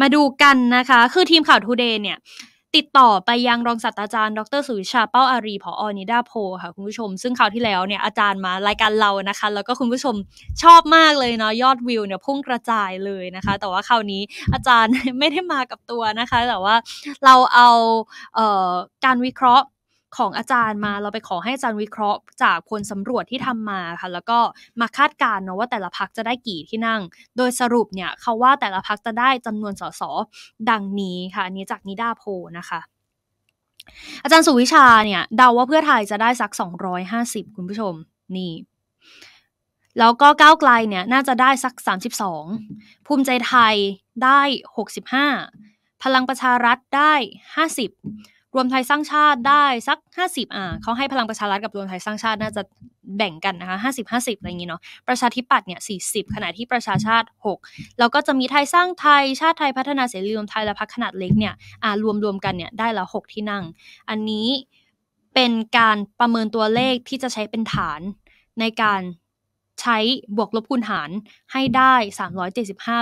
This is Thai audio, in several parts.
มาดูกันนะคะ คือทีมข่าวทูเดย์เนี่ย ติดต่อไปยังรองศาสตราจารย์ ดรสุวิชา เป้าอารีผออนิดาโพ ค่ะคุณผู้ชม ซึ่งคราวที่แล้วเนี่ยอาจารย์มารายการเรานะคะ แล้วก็คุณผู้ชมชอบมากเลยเนาะยอดวิวเนี่ยพุ่งกระจายเลยนะคะ แต่ว่าคราวนี้อาจารย์ไม่ได้มากับตัวนะคะ แต่ว่าเราเอาเออการวิเคราะห์ของอาจารย์มาเราไปขอให้อาจารย์วิเคราะห์จากผลสำรวจที่ทำมาค่ะแล้วก็มาคาดการณ์เนาะว่าแต่ละพักจะได้กี่ที่นั่ง โดยสรุปเนี่ยเขาว่าแต่ละพักจะได้จำนวนสสดังนี้ค่ะนี้จากนิดาโพนะคะ อาจารย์สุวิชาเนี่ยเดาว่าเพื่อไทยจะได้สัก 250 คุณผู้ชมนี่แล้วก็ก้าวไกลเนี่ยน่าจะได้สัก 32 ภูมิใจไทยได้ 65 พลังประชารัฐได้ 50รวมไทยสร้างชาติได้สัก 50อ่าเขาให้พลังประชารัฐกับรวมไทยสร้างชาติน่าจะแบ่งกันนะคะ50 50อะไรอย่างงี้เนาะประชาธิปัตย์เนี่ย40 ขณะที่ประชาชาติ6แล้วก็จะมีไทยสร้างไทยชาติไทยพัฒนาเสรีรวมไทยและพักขนาดเล็กเนี่ยอ่ารวมรวมกันเนี่ยได้ละ6ที่นั่ง อันนี้เป็นการประเมินตัวเลขที่จะใช้เป็นฐานในการใช้บวกลบคูณหารให้ได้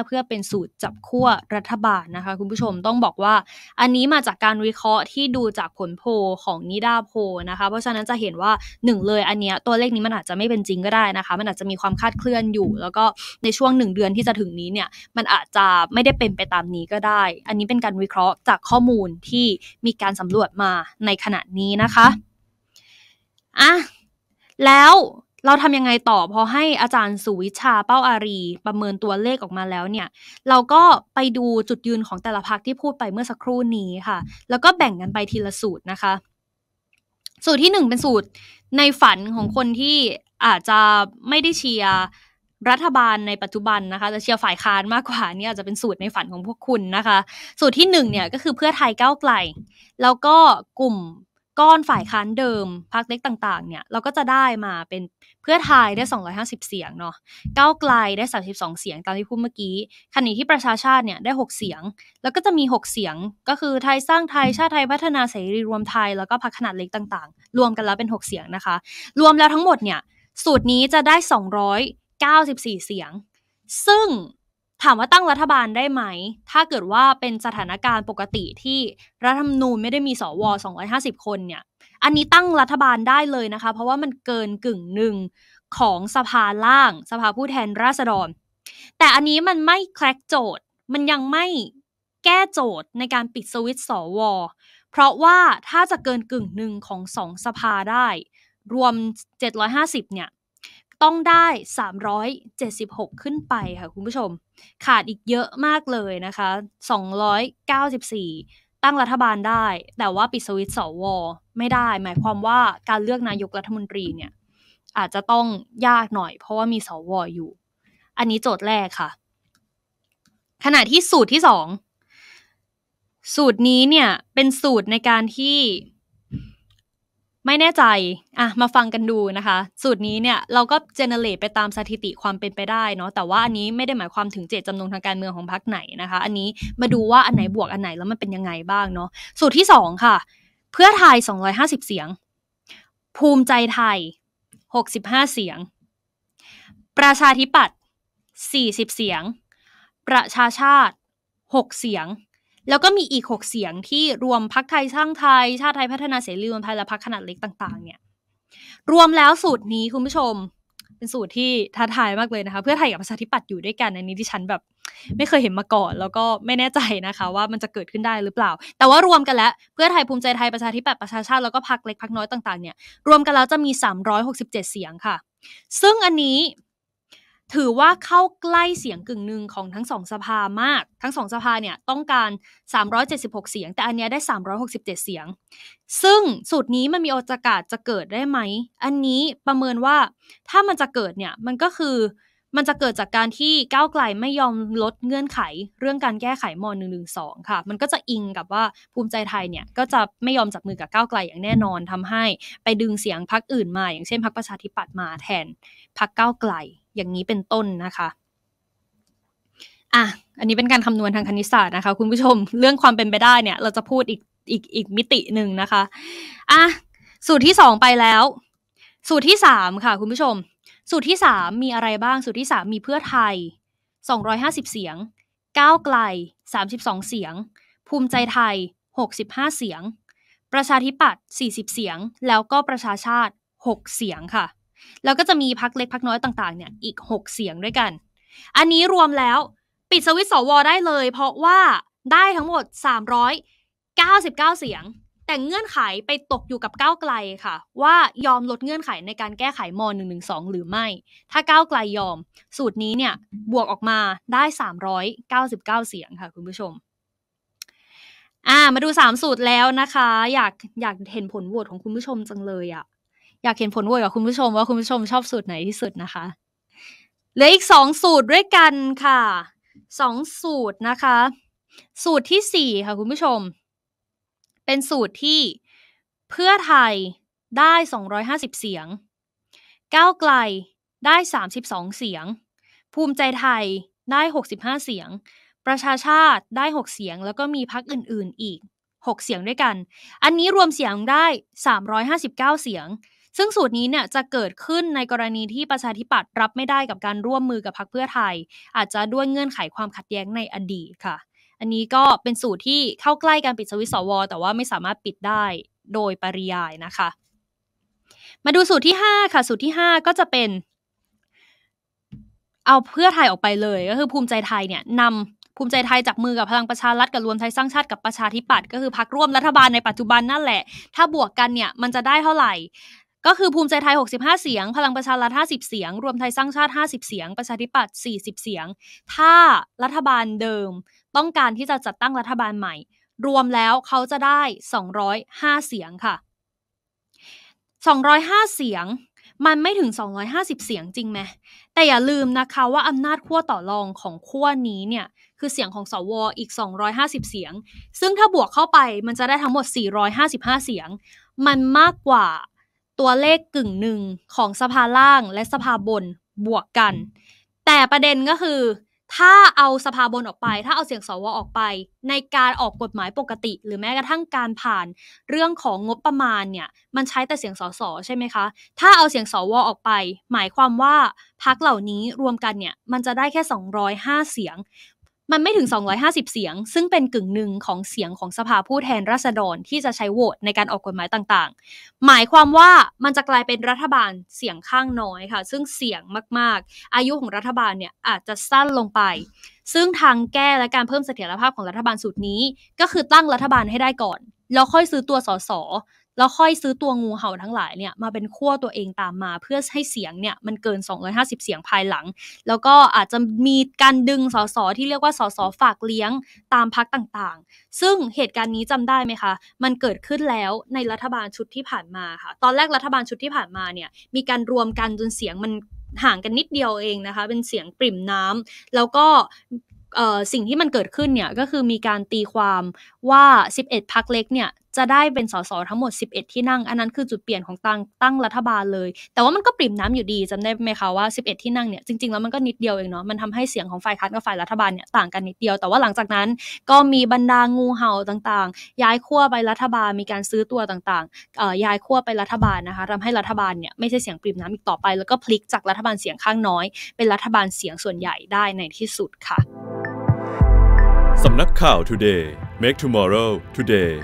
375เพื่อเป็นสูตรจับขั้วรัฐบาลนะคะ คุณผู้ชมต้องบอกว่า อันนี้มาจากการวิเคราะห์ที่ดูจากผลโพของนิดาโพนะคะเพราะฉะนั้นจะเห็นว่าหนึ่งเลย อันเนี้ยตัวเลขนี้มันอาจจะไม่เป็นจริงก็ได้นะคะ มันอาจจะมีความคาดเคลื่อนอยู่ แล้วก็ในช่วงหนึ่งเดือนที่จะถึงนี้เนี่ยมันอาจจะไม่ได้เป็นไปตามนี้ก็ได้ อันนี้เป็นการวิเคราะห์จากข้อมูลที่มีการสำรวจมาในขณะนี้นะคะอ่ะแล้วเราทำยังไงต่อพอให้อาจารย์สุวิชาเป้าอารีประเมินตัวเลขออกมาแล้วเนี่ยเราก็ไปดูจุดยืนของแต่ละพักที่พูดไปเมื่อสักครู่นี้ค่ะ แล้วก็แบ่งกันไปทีละสูตรนะคะสูตรที่หนึ่งเป็นสูตรในฝันของคนที่อาจจะไม่ได้เชียร์รัฐบาลในปัจจุบันนะคะจะเชียร์ฝ่ายค้านมากกว่านี่อาจจะเป็นสูตรในฝันของพวกคุณนะคะสูตรที่หนึ่งเนี่ยก็คือเพื่อไทยก้าวไกลแล้วก็กลุ่มก้อนฝ่ายค้านเดิมพรรคเล็กต่าง ๆ เนี่ยเราก็จะได้มาเป็นเพื่อไทยได้ 250 เสียงเนาะก้าวไกลได้32เสียงตามที่พูดเมื่อกี้คณะที่ประชาชาติเนี่ยได้ 6 เสียง แล้วก็จะมี6เสียงก็คือไทยสร้างไทยชาติไทยพัฒนาเสรีรวมไทยแล้วก็พรรคขนาดเล็กต่างๆ รวมกันแล้วเป็น 6 เสียงนะคะ รวมแล้วทั้งหมดเนี่ยสูตรนี้จะได้ 294เสียง ซึ่งถามว่าตั้งรัฐบาลได้ไหม ถ้าเกิดว่าเป็นสถานการณ์ปกติที่รัฐธรรมนูญไม่ได้มีสวอ250 คนเนี่ย อันนี้ตั้งรัฐบาลได้เลยนะคะ เพราะว่ามันเกินกึ่งหนึ่งของสภาล่าง สภาผู้แทนราษฎร แต่อันนี้มันไม่แคลกโจทย์มันยังไม่แก้โจทย์ในการปิดสวิตสว เพราะว่าถ้าจะเกินกึ่งหนึ่งของสองสภาได้ รวม 750เนี่ยต้องได้ 376 ขึ้นไปค่ะคุณผู้ชม ขาดอีกเยอะมากเลยนะคะ 294 ตั้งรัฐบาลได้ แต่ว่าปิดสวิตสว ไม่ได้ หมายความว่าการเลือกนายกรัฐมนตรีเนี่ย อาจจะต้องยากหน่อยเพราะว่ามีสวอยู่ อันนี้โจทย์แรกค่ะ ขณะที่สูตรที่สองสูตรนี้เนี่ย เป็นสูตรในการที่ไม่แน่ใจ อ่ะ มาฟังกันดูนะคะ สูตรนี้เนี่ย เราก็เจเนเรตไปตามสถิติความเป็นไปได้เนาะ แต่ว่าอันนี้ไม่ได้หมายความถึงเจตจำนงทางการเมืองของพรรคไหนนะคะ อันนี้มาดูว่าอันไหนบวกอันไหนแล้วมันเป็นยังไงบ้างเนาะ สูตรที่สองค่ะ เพื่อไทย 250 เสียง ภูมิใจไทย 65 เสียง ประชาธิปัตย์40 เสียง ประชาชาติ6เสียงแล้วก็มีอีกหกเสียงที่รวมพักไทยสร้างไทยชาติไทยพัฒนาเสรีรวมไทยและพักขนาดเล็กต่างๆเนี่ยรวมแล้วสูตรนี้คุณผู้ชม เป็นสูตรที่ท้าทายมากเลยนะคะเพื่อไทยกับประชาธิปัตย์อยู่ด้วยกันในนี้ที่ฉันแบบไม่เคยเห็นมาก่อนแล้วก็ไม่แน่ใจนะคะว่ามันจะเกิดขึ้นได้หรือเปล่า แต่ว่ารวมกันแล้ว เพื่อไทยภูมิใจไทยประชาธิปัตย์ประชาชาติแล้วก็พักเล็กพักน้อยต่างๆเนี่ยรวมกันแล้วจะมี 367 เสียงค่ะ ซึ่งอันนี้ถือว่าเข้าใกล้เสียงกึ่งหนึ่งของทั้งสองสภามาก ทั้งสองสภาเนี่ยต้องการ 376 เสียง แต่อันเนี้ยได้ 367 เสียง ซึ่งสูตรนี้มันมีโอกาสจะเกิดได้ไหม อันนี้ประเมินว่าถ้ามันจะเกิดเนี่ย มันก็คือมันจะเกิดจากการที่ก้าวไกลไม่ยอมลดเงื่อนไข เรื่องการแก้ไขม .112 ค่ะ มันก็จะอิงกับว่าภูมิใจไทยเนี่ย ก็จะไม่ยอมจับมือกับก้าวไกลอย่างแน่นอนทำให้ไปดึงเสียงพักอื่นมาอย่างเช่นพักประชาธิปัตย์มาแทนพักก้าวไกลอย่างนี้เป็นต้นนะคะอ่ะอันนี้เป็นการคำนวณทางคณิตศาสตร์นะคะคุณผู้ชมเรื่องความเป็นไปได้เนี่ย เราจะพูดอีกอีกอีกมิติหนึ่งนะคะอ่ะสูตรที่สองไปแล้ว สูตรที่สามค่ะ คุณผู้ชมสูตรที่ 3 มีอะไรบ้าง สูตรที่ 3 มีเพื่อไทย 250 เสียงก้าวไกล 32 เสียง ภูมิใจไทย 65 เสียง ประชาธิปัตย์40 เสียงแล้วก็ประชาชาติ 6 เสียงค่ะแล้วก็จะมีพักเล็กพักน้อยต่างๆเนี่ยอีก 6 เสียงด้วยกัน อันนี้รวมแล้วปิด สวิตสวได้เลยเพราะว่าได้ทั้งหมด 399 เสียงแต่เงื่อนไขไปตกอยู่กับก้าวไกลค่ะ ว่ายอมลดเงื่อนไขในการแก้ไขม .112 หรือไม่ ถ้าก้าวไกลยอม สูตรนี้เนี่ยบวกออกมาได้ 399เสียงค่ะ คุณผู้ชมอ่ามาดู 3 สูตรแล้วนะคะ อยากอยากเห็นผลโหวตของคุณผู้ชมจังเลยอะอยากเห็นผลโหวตกับคุณผู้ชมว่าคุณผู้ชมชอบสูตรไหนที่สุดนะคะเหลืออีก 2 สูตรด้วยกันค่ะ2สูตรนะคะ สูตรที่4 ค่ะ คุณผู้ชมเป็นสูตรที่เพื่อไทยได้ 250 เสียงก้าวไกลได้32เสียง ภูมิใจไทยได้65เสียง ประชาชาติได้ 6 เสียง แล้วก็มีพรรคอื่นๆ อีก6เสียงด้วยกัน อันนี้รวมเสียงได้ 359 เสียง ซึ่งสูตรนี้เนี่ยจะเกิดขึ้นในกรณีที่ประชาธิปัตย์รับไม่ได้กับการร่วมมือกับพรรคเพื่อไทย อาจจะด้วยเงื่อนไขความขัดแย้งในอดีตค่ะอันนี้ก็เป็นสูตรที่เข้าใกล้การปิดสวิตสวแต่ว่าไม่สามารถปิดได้โดยปริยายนะคะ มาดูสูตรที่ 5 ค่ะ สูตรที่ 5 ก็จะเป็น เอาเพื่อไทยออกไปเลยก็คือภูมิใจไทยเนี่ยนำภูมิใจไทยจับมือกับพลังประชารัฐกับรวมไทยสร้างชาติกับประชาธิปัตย์ก็คือพักร่วมรัฐบาลในปัจจุบันนั่นแหละถ้าบวกกันเนี่ยมันจะได้เท่าไหร่ ก็คือภูมิใจไทย 65 เสียง พลังประชารัฐ50เสียง รวมไทยสร้างชาติ50เสียงประชาธิปัตย์40 เสียง ถ้ารัฐบาลเดิมต้องการที่จะจัดตั้งรัฐบาลใหม่ รวมแล้วเขาจะได้ 205 เสียงค่ะ 205 เสียง มันไม่ถึง 250 เสียงจริงไหม แต่อย่าลืมนะคะว่าอำนาจขั้วต่อรองของขั้วนี้เนี่ย คือเสียงของสวออีก 250 เสียง ซึ่งถ้าบวกเข้าไปมันจะได้ทั้งหมด 455 เสียง มันมากกว่าตัวเลขกึ่งหนึ่งของสภาล่างและสภาบนบวกกัน แต่ประเด็นก็คือถ้าเอาสภาบนออกไป ถ้าเอาเสียงสวออกไป ในการออกกฎหมายปกติ หรือแม้กระทั่งการผ่าน เรื่องของงบประมาณเนี่ยมันใช้แต่เสียงสสใช่ไหมคะ ถ้าเอาเสียงสวออกไป หมายความว่าพักเหล่านี้รวมกันเนี่ย มันจะได้แค่ 205 เสียงมันไม่ถึง 250 เสียง ซึ่งเป็นกึ่งหนึ่งของเสียงของสภาผู้แทนราษฎรที่จะใช้โหวตในการออกกฎหมายต่างๆ หมายความว่ามันจะกลายเป็นรัฐบาลเสียงข้างน้อยค่ะ ซึ่งเสียงมากๆ อายุของรัฐบาลเนี่ยอาจจะสั้นลงไป ซึ่งทางแก้และการเพิ่มเสถียรภาพของรัฐบาลสูตรนี้ ก็คือตั้งรัฐบาลให้ได้ก่อน แล้วค่อยซื้อตัวสสแล้วค่อยซื้อตัวงูเห่าทั้งหลายเนี่ยมาเป็นขั้วตัวเองตามมาเพื่อให้เสียงเนี่ยมันเกิน 250 เสียงภายหลัง แล้วก็อาจจะมีการดึงสสที่เรียกว่าสสฝากเลี้ยงตามพักต่างๆ ซึ่งเหตุการณ์นี้จำได้ไหมคะมันเกิดขึ้นแล้วในรัฐบาลชุดที่ผ่านมาค่ะตอนแรกรัฐบาลชุดที่ผ่านมาเนี่ยมีการรวมกันจนเสียงมันห่างกันนิดเดียวเองนะคะเป็นเสียงปริ่มน้ำ แล้วก็สิ่งที่มันเกิดขึ้นเนี่ยก็คือมีการตีความว่า 11พักเล็กเนี่ยจะได้เป็นสสทั้งหมด 11 ที่นั่ง อันนั้นคือจุดเปลี่ยนของตั้งตั้งรัฐบาลเลย แต่ว่ามันก็ปริ่มน้ำอยู่ดีจำได้ไหมคะว่า 11 ที่นั่งเนี่ยจริง ๆ แล้วมันก็นิดเดียวเองเนาะ มันทำให้เสียงของฝ่ายค้านกับฝ่ายรัฐบาลเนี่ยต่างกันนิดเดียว แต่ว่าหลังจากนั้นก็มีบรรดางูเห่าต่างๆ ย้ายขั้วไปรัฐบาล มีการซื้อตัวต่างๆ ย้ายขั้วไปรัฐบาลนะคะ ทำให้รัฐบาลเนี่ยไม่ใช่เสียงปริ่มน้ำอีกต่อไป แล้วก็พลิกจากรัฐบาลเสียงข้างน้อยเป็นรัฐบาลเสียงส่วนใหญ่ได้ในที่สุดค่ะสำนักข่าว Today Make Tomorrow Today